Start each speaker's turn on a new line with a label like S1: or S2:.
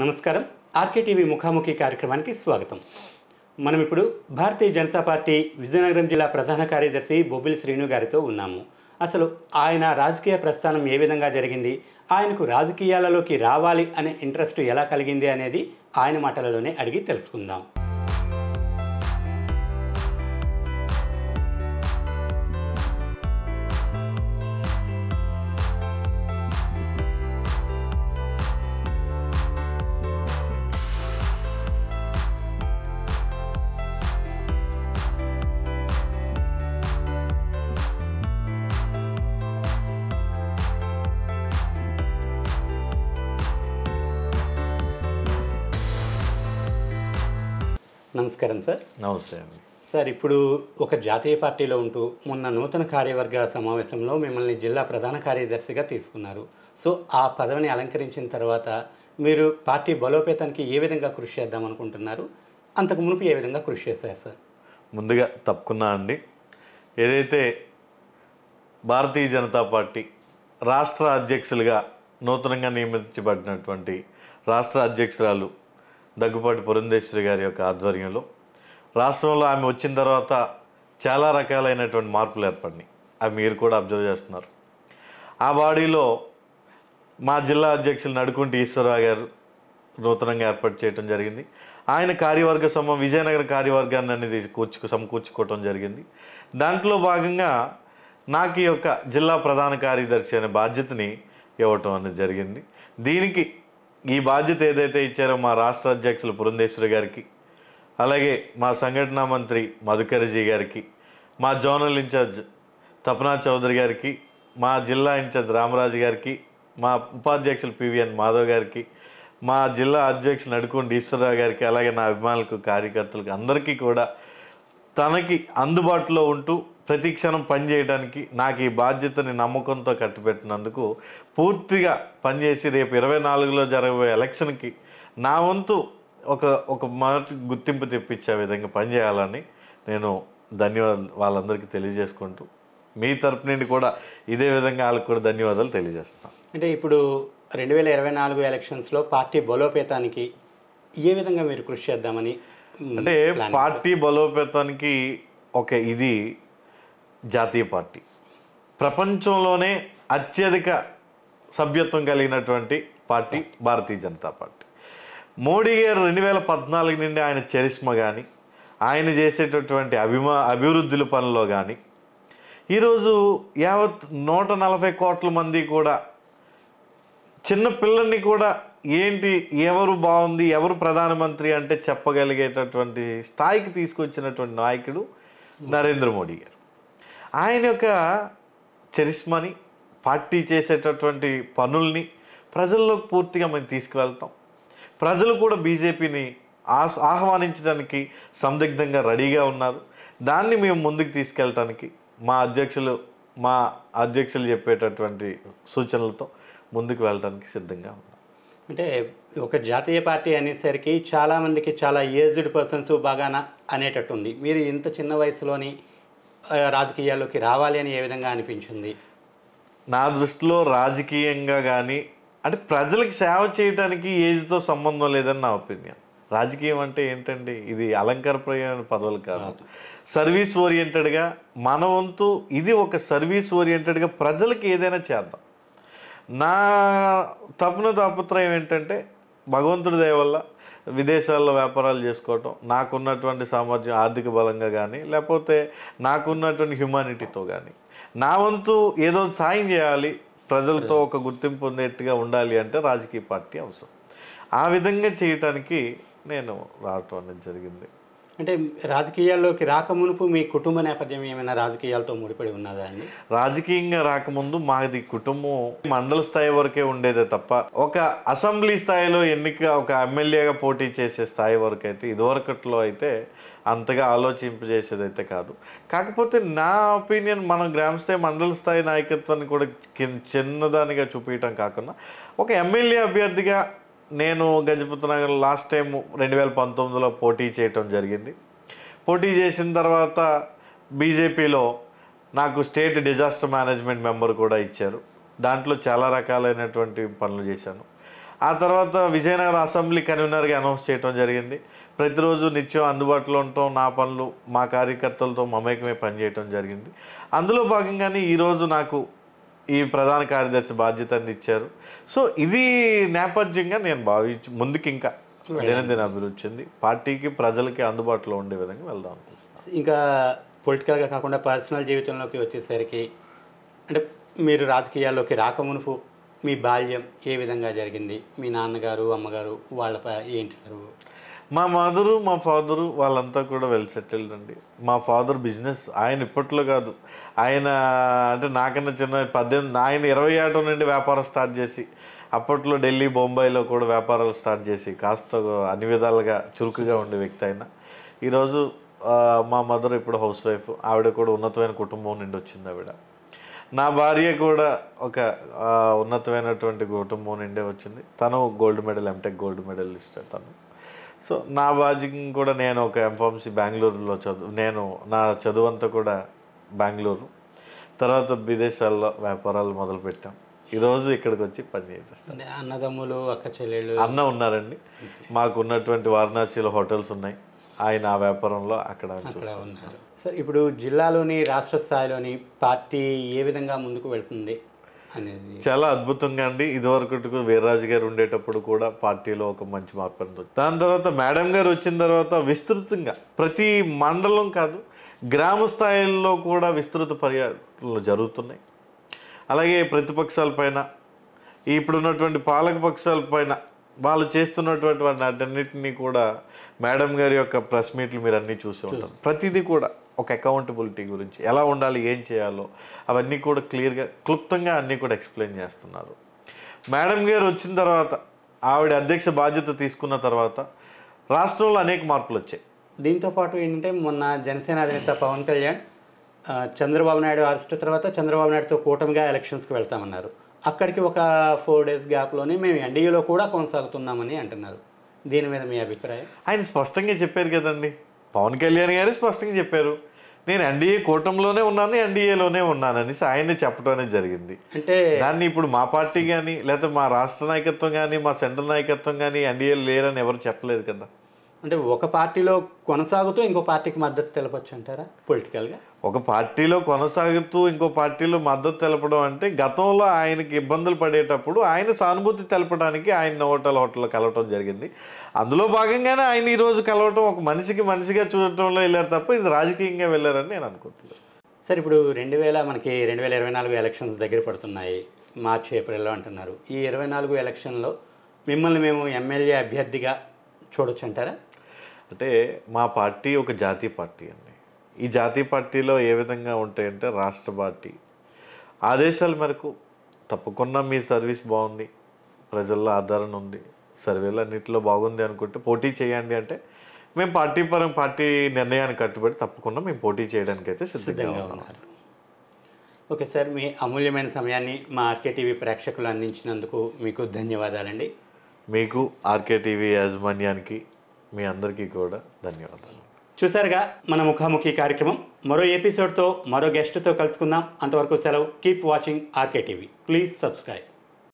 S1: నమస్కారం ఆర్కేటీవీ ముఖాముఖి కార్యక్రమానికి స్వాగతం మనం ఇప్పుడు భారతీయ జనతా పార్టీ విజయనగరం జిల్లా ప్రధాన కార్యదర్శి బొబ్బిలి శ్రీను గారితో ఉన్నాము అసలు ఆయన రాజకీయ ప్రస్థానం ఏ విధంగా జరిగింది ఆయనకు రాజకీయాలలోకి రావాలి అనే ఇంట్రెస్ట్ ఎలా కలిగింది అనేది ఆయన మాటలలోనే అడిగి తెలుసుకుందాం నమస్కారం సార్ నమస్తే సార్ ఇప్పుడు ఒక జాతీయ పార్టీలో ఉంటూ మొన్న నూతన కార్యవర్గ సమావేశంలో మిమ్మల్ని జిల్లా ప్రధాన కార్యదర్శిగా తీసుకున్నారు సో ఆ పదవిని అలంకరించిన తర్వాత మీరు పార్టీ బలోపేతానికి ఏ విధంగా కృషి చేద్దాం అనుకుంటున్నారు అంతకు మునుపు ఏ విధంగా కృషి చేశారు సార్
S2: ముందుగా తప్పుకున్నా అండి ఏదైతే భారతీయ జనతా పార్టీ రాష్ట్ర అధ్యక్షులుగా నూతనంగా నియమించబడినటువంటి రాష్ట్ర అధ్యక్షురాలు దగ్గుపాటి పురంధేశ్వరి గారి యొక్క ఆధ్వర్యంలో రాష్ట్రంలో ఆమె వచ్చిన తర్వాత చాలా రకాలైనటువంటి మార్పులు ఏర్పడినాయి అవి మీరు కూడా అబ్జర్వ్ చేస్తున్నారు ఆ బాడీలో మా జిల్లా అధ్యక్షులు నడుకుంటి ఈశ్వరరావు గారు నూతనంగా ఏర్పాటు చేయడం జరిగింది ఆయన కార్యవర్గ సమం విజయనగర కార్యవర్గాన్ని అనేది కూర్చు సమకూర్చుకోవటం జరిగింది దాంట్లో భాగంగా నాకు ఈ యొక్క జిల్లా ప్రధాన కార్యదర్శి అనే బాధ్యతని ఇవ్వటం అనేది జరిగింది దీనికి ఈ బాధ్యత ఏదైతే ఇచ్చారో మా రాష్ట్ర అధ్యక్షులు పురంధేశ్వరి గారికి అలాగే మా సంఘటనా మంత్రి మధుకర్జీ గారికి మా జోనల్ ఇన్ఛార్జ్ తపనా చౌదరి గారికి మా జిల్లా ఇన్ఛార్జ్ రామరాజు గారికి మా ఉపాధ్యక్షులు పివిఎన్ మాధవ్ గారికి మా జిల్లా అధ్యక్షులు నడుకుండి ఈశ్వరరావు గారికి అలాగే నా అభిమానులకు కార్యకర్తలకు అందరికీ కూడా తనకి అందుబాటులో ఉంటూ ప్రతి క్షణం పనిచేయడానికి నాకు ఈ బాధ్యతని నమ్మకంతో కట్టిపెట్టినందుకు పూర్తిగా పనిచేసి రేపు ఇరవై నాలుగులో జరగబోయే ఎలక్షన్కి నా వంతు ఒక ఒక మొదటి గుర్తింపు తెప్పించే విధంగా పనిచేయాలని నేను ధన్యవాదం వాళ్ళందరికీ తెలియజేసుకుంటూ మీ తరపు నుండి కూడా ఇదే విధంగా వాళ్ళకి కూడా ధన్యవాదాలు తెలియజేస్తున్నాను అంటే ఇప్పుడు రెండు వేల ఇరవై నాలుగు
S1: ఎలక్షన్స్లో పార్టీ బలోపేతానికి ఏ విధంగా మీరు కృషి చేద్దామని అంటే పార్టీ
S2: బలోపేతానికి ఒక ఇది జాతీయ పార్టీ ప్రపంచంలోనే అత్యధిక సభ్యత్వం కలిగినటువంటి పార్టీ భారతీయ జనతా పార్టీ మోడీ గారు రెండు వేల పద్నాలుగు నుండి ఆయన చరిష్మ కానీ ఆయన చేసేటటువంటి అభిమా అభివృద్ధుల పనిలో కానీ ఈరోజు యావత్ నూట నలభై కోట్ల మంది కూడా చిన్న పిల్లల్ని కూడా ఏంటి ఎవరు బాగుంది ఎవరు ప్రధానమంత్రి అంటే చెప్పగలిగేటటువంటి స్థాయికి తీసుకొచ్చినటువంటి నాయకుడు నరేంద్ర మోడీ గారు ఆయన యొక్క చరిష్మని పార్టీ చేసేటటువంటి పనుల్ని ప్రజల్లోకి పూర్తిగా మేము తీసుకువెళ్తాం ప్రజలు కూడా బీజేపీని ఆహ్వానించడానికి సందిగ్ధంగా రెడీగా ఉన్నారు దాన్ని మేము ముందుకు తీసుకెళ్ళటానికి మా అధ్యక్షులు మా అధ్యక్షులు చెప్పేటటువంటి సూచనలతో ముందుకు వెళ్ళడానికి సిద్ధంగా ఉన్నాం
S1: అంటే ఒక జాతీయ పార్టీ అనేసరికి చాలామందికి చాలా ఏజ్డ్ పర్సన్స్ బాగా అనేటట్టుంది మీరు ఇంత చిన్న వయసులోని రాజకీయాల్లోకి రావాలి అని ఏ విధంగా అనిపించింది
S2: నా దృష్టిలో రాజకీయంగా కానీ అంటే ప్రజలకు సేవ చేయడానికి ఏజ్తో సంబంధం లేదని నా ఒపీనియన్ రాజకీయం అంటే ఏంటండి ఇది అలంకారప్రయమైన పదవులు కాదు సర్వీస్ ఓరియంటెడ్గా మన వంతు ఇది ఒక సర్వీస్ ఓరియంటెడ్గా ప్రజలకు ఏదైనా చేద్దాం నా తప్పున తాపత్రయం ఏంటంటే భగవంతుడి దయ వల్ల విదేశాల్లో వ్యాపారాలు చేసుకోవటం నాకున్నటువంటి సామర్థ్యం ఆర్థిక బలంగా కానీ లేకపోతే నాకున్నటువంటి హ్యుమానిటీతో కానీ నా వంతు ఏదో సాయం చేయాలి ప్రజలతో ఒక గుర్తింపు ఉండేట్టుగా ఉండాలి అంటే రాజకీయ పార్టీ అవసరం ఆ విధంగా చేయటానికి నేను రావటం అనేది జరిగింది అంటే రాజకీయాల్లోకి
S1: రాకమునుపు మీ కుటుంబ నేపథ్యం ఏమైనా రాజకీయాలతో ముడిపడి ఉన్నదా అండి
S2: రాజకీయంగా రాకముందు మాది కుటుంబం మండల స్థాయి వరకే ఉండేదే తప్ప ఒక అసెంబ్లీ స్థాయిలో ఎన్నిక ఒక ఎమ్మెల్యేగా పోటీ చేసే స్థాయి వరకు అయితే ఇదివరకట్లో అయితే అంతగా ఆలోచింపజేసేది అయితే కాదు కాకపోతే నా ఒపీనియన్ మనం గ్రామ స్థాయి మండల స్థాయి నాయకత్వాన్ని కూడా చిన్నదానిగా చూపించడం కాకుండా ఒక ఎమ్మెల్యే అభ్యర్థిగా నేను గజపతి నగర్ లాస్ట్ టైం రెండు వేల పంతొమ్మిదిలో పోటీ చేయటం జరిగింది పోటీ చేసిన తర్వాత బీజేపీలో నాకు స్టేట్ డిజాస్టర్ మేనేజ్మెంట్ మెంబర్ కూడా ఇచ్చారు దాంట్లో చాలా రకాలైనటువంటి పనులు చేశాను ఆ తర్వాత విజయనగరం అసెంబ్లీ కన్వీనర్గా అనౌన్స్ చేయడం జరిగింది ప్రతిరోజు నిత్యం అందుబాటులో ఉండటం నా పనులు మా కార్యకర్తలతో మమేకమే పనిచేయటం జరిగింది అందులో భాగంగానే ఈరోజు నాకు ఈ ప్రధాన కార్యదర్శి బాధ్యతని ఇచ్చారు సో ఇది నేపథ్యంగా నేను భావించ ముందుకు ఇంకా దినదిన అభివృద్ధి చెంది పార్టీకి ప్రజలకి అందుబాటులో ఉండే విధంగా వెళ్దాం
S1: ఇంకా పొలిటికల్గా కాకుండా పర్సనల్ జీవితంలోకి వచ్చేసరికి అంటే మీరు రాజకీయాల్లోకి రాకమునుపు మీ బాల్యం ఏ విధంగా జరిగింది మీ నాన్నగారు అమ్మగారు వాళ్ళపై ఏంటి సార్
S2: మా మదరు మా ఫాదరు వాళ్ళంతా కూడా వెల్ సెటిల్డ్ అండి మా ఫాదర్ బిజినెస్ ఆయన ఇప్పట్లో కాదు ఆయన అంటే నాకన్నా చిన్న పద్దెనిమిది ఆయన ఇరవై ఏటో నుండి వ్యాపారం స్టార్ట్ చేసి అప్పట్లో ఢిల్లీ బొంబాయిలో కూడా వ్యాపారాలు స్టార్ట్ చేసి కాస్త అన్ని విధాలుగా చురుకుగా ఉండే వ్యక్తి ఆయన ఈరోజు మా మదర్ ఇప్పుడు హౌస్ వైఫ్ ఆవిడ కూడా ఉన్నతమైన కుటుంబం నుండి వచ్చింది ఆవిడ నా భార్య కూడా ఒక ఉన్నతమైనటువంటి కుటుంబం నుండే వచ్చింది తను gold medal MTech gold medal ఇస్తాడు తను సో నా బాధ్యం కూడా నేను ఒక ఎంఫార్మసీ బెంగళూరులో చదువు నేను నా చదువు అంతా కూడా బెంగళూరు తర్వాత విదేశాల్లో వ్యాపారాలు మొదలుపెట్టాం ఈరోజు ఇక్కడికి వచ్చి పనిచేస్తాం
S1: అన్నదమ్ములు అక్క చెల్లెళ్ళు అన్న
S2: ఉన్నారండి మాకు ఉన్నటువంటి వారణాసిలో హోటల్స్ ఉన్నాయి ఆయన ఆ వ్యాపారంలో అక్కడ
S1: ఉన్నారు సార్ ఇప్పుడు జిల్లాలోని రాష్ట్ర స్థాయిలోని పార్టీ ఏ విధంగా ముందుకు వెళ్తుంది అనేది
S2: చాలా అద్భుతంగా అండి ఇదివరకు వీర్రాజు గారు ఉండేటప్పుడు కూడా పార్టీలో ఒక మంచి మార్పు అనేది దాని తర్వాత మేడం గారు వచ్చిన తర్వాత విస్తృతంగా ప్రతి మండలం కాదు గ్రామ స్థాయిల్లో కూడా విస్తృత పర్యటనలు జరుగుతున్నాయి అలాగే ప్రతిపక్షాల పైన ఇప్పుడున్నటువంటి పాలక పైన వాళ్ళు చేస్తున్నటువంటి వాటి అన్నింటినీ కూడా మేడం గారి యొక్క ప్రెస్ మీట్లు మీరు అన్నీ చూసి ఉంటారు ప్రతిదీ కూడా ఒక అకౌంటబిలిటీ గురించి ఎలా ఉండాలి ఏం చేయాలో అవన్నీ కూడా క్లియర్గా క్లుప్తంగా అన్నీ కూడా ఎక్స్ప్లెయిన్ చేస్తున్నారు మేడం గారు వచ్చిన తర్వాత ఆవిడ అధ్యక్ష బాధ్యత తీసుకున్న తర్వాత రాష్ట్రంలో అనేక మార్పులు వచ్చాయి దీంతోపాటు ఏంటంటే మొన్న జనసేన
S1: అధినేత పవన్ కళ్యాణ్ చంద్రబాబు నాయుడు అరెస్ట్ తర్వాత చంద్రబాబు నాయుడుతో కూటమిగా ఎలక్షన్స్కి వెళ్తామన్నారు అక్కడికి ఒక ఫోర్ డేస్ గ్యాప్లోనే మేము ఎన్డీఏలో కూడా కొనసాగుతున్నామని అంటున్నారు దీని మీద మీ అభిప్రాయం
S2: ఆయన స్పష్టంగా చెప్పారు కదండి పవన్ కళ్యాణ్ గారు స్పష్టంగా చెప్పారు నేను ఎన్డీఏ కూటమిలోనే ఉన్నాను ఎన్డీఏలోనే ఉన్నాననేసి ఆయనే అనేది జరిగింది అంటే దాన్ని ఇప్పుడు మా పార్టీ కానీ లేకపోతే మా రాష్ట్ర నాయకత్వం కానీ మా సెంట్రల్ నాయకత్వం కానీ ఎన్డీఏలు లేరని ఎవరు చెప్పలేదు కదా అంటే ఒక పార్టీలో కొనసాగుతూ ఇంకో పార్టీకి మద్దతు తెలపచ్చు అంటారా పొలిటికల్గా ఒక పార్టీలో కొనసాగుతూ ఇంకో పార్టీలో మద్దతు తెలపడం అంటే గతంలో ఆయనకి ఇబ్బందులు పడేటప్పుడు ఆయన సానుభూతి తెలపడానికి ఆయన నోటల్ హోటల్లో కలవటం జరిగింది అందులో భాగంగానే ఆయన ఈరోజు కలవటం ఒక మనిషికి మనిషిగా చూడటంలో వెళ్ళారు తప్ప ఇది రాజకీయంగా వెళ్ళారని నేను అనుకుంటున్నాను సార్ ఇప్పుడు రెండు వేల మనకి రెండు వేల ఇరవై నాలుగు ఎలక్షన్స్ దగ్గర
S1: పడుతున్నాయి మార్చ్ ఏప్రిల్లో అంటున్నారు ఈ ఇరవై నాలుగు ఎలక్షన్లో మిమ్మల్ని మేము ఎమ్మెల్యే
S2: అభ్యర్థిగా చూడొచ్చు అంటారా అంటే మా పార్టీ ఒక జాతీయ పార్టీ అండి ఈ జాతీయ పార్టీలో ఏ విధంగా ఉంటాయంటే రాష్ట్ర పార్టీ ఆదేశాల మేరకు తప్పకుండా మీ సర్వీస్ బాగుంది ప్రజల్లో ఆదరణ ఉంది సర్వేలు అన్నింటిలో బాగుంది అనుకుంటే పోటీ చేయండి అంటే మేము పార్టీ పరం పార్టీ నిర్ణయాన్ని కట్టుబడి తప్పకుండా మేము పోటీ చేయడానికి అయితే సిద్ధంగా ఉన్నారు ఓకే సార్ మీ అమూల్యమైన సమయాన్ని
S1: మా ఆర్కే టీవీ ప్రేక్షకులు అందించినందుకు మీకు ధన్యవాదాలండి
S2: మీకు ఆర్కే టీవీ యాజమాన్యానికి మీ అందరికీ కూడా ధన్యవాదాలు
S1: చూసారుగా మన ముఖాముఖి కార్యక్రమం మరో ఎపిసోడ్తో మరో గెస్ట్తో కలుసుకుందాం అంతవరకు సెలవు keep watching RK TV please subscribe